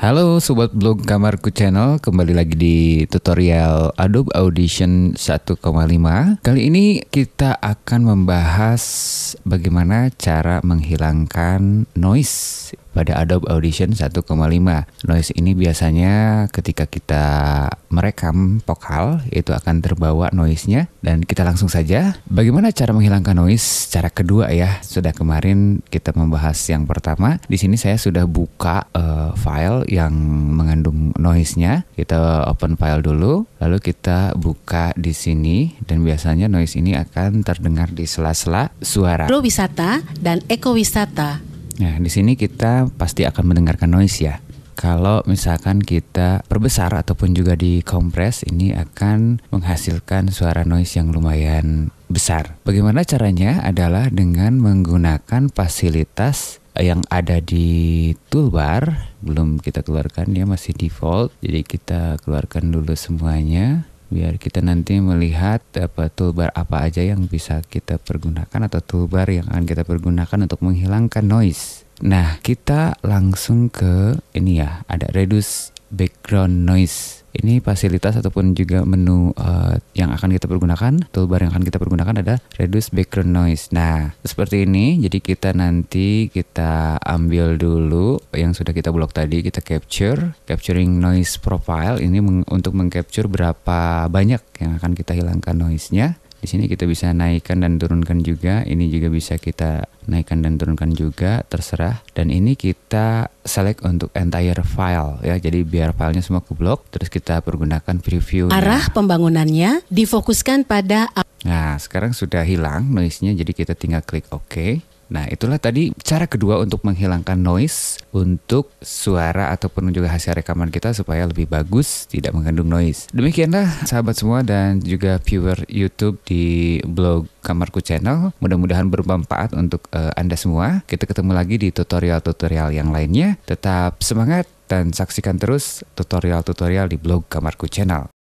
Halo Sobat Blog Kamarku Channel, kembali lagi di tutorial Adobe Audition 1.5 Kali ini kita akan membahas bagaimana cara menghilangkan noise pada Adobe Audition 1,5. Noise ini biasanya ketika kita merekam vokal itu akan terbawa noise-nya dan kita langsung saja bagaimana cara menghilangkan noise cara kedua ya. Sudah kemarin kita membahas yang pertama. Di sini saya sudah buka uh, file yang mengandung noise-nya. Kita open file dulu lalu kita buka di sini dan biasanya noise ini akan terdengar di sela-sela suara. Pro wisata dan ekowisata Nah, di sini kita pasti akan mendengarkan noise ya. Kalau misalkan kita perbesar ataupun juga dikompres, ini akan menghasilkan suara noise yang lumayan besar. Bagaimana caranya adalah dengan menggunakan fasilitas eh, yang ada di toolbar belum kita keluarkan dia masih default jadi kita keluarkan dulu semuanya biar kita nanti melihat eh, apa toolbar apa aja yang bisa kita pergunakan atau toolbar yang akan kita pergunakan untuk menghilangkan noise. Nah, kita langsung ke ini ya, ada reduce background noise. Ini fasilitas ataupun juga menu uh, yang akan kita pergunakan, toolbar yang akan kita pergunakan ada reduce background noise. Nah, seperti ini. Jadi kita nanti kita ambil dulu yang sudah kita blok tadi, kita capture, capturing noise profile ini meng untuk mengcapture berapa banyak yang akan kita hilangkan noise-nya. Di sini kita bisa naikkan dan turunkan juga, ini juga bisa kita naikkan dan turunkan juga, terserah. Dan ini kita select untuk entire file ya, jadi biar filenya semua ke blok, terus kita pergunakan preview. Arah pembangunannya difokuskan pada Nah, sekarang sudah hilang noise-nya, jadi kita tinggal klik OK. Nah, itulah tadi cara kedua untuk menghilangkan noise untuk suara ataupun juga hasil rekaman kita supaya lebih bagus, tidak mengandung noise. Demikianlah sahabat semua dan juga viewer YouTube di blog Kamarku Channel. Mudah-mudahan bermanfaat untuk uh, Anda semua. Kita ketemu lagi di tutorial-tutorial yang lainnya. Tetap semangat dan saksikan terus tutorial-tutorial di blog Kamarku Channel.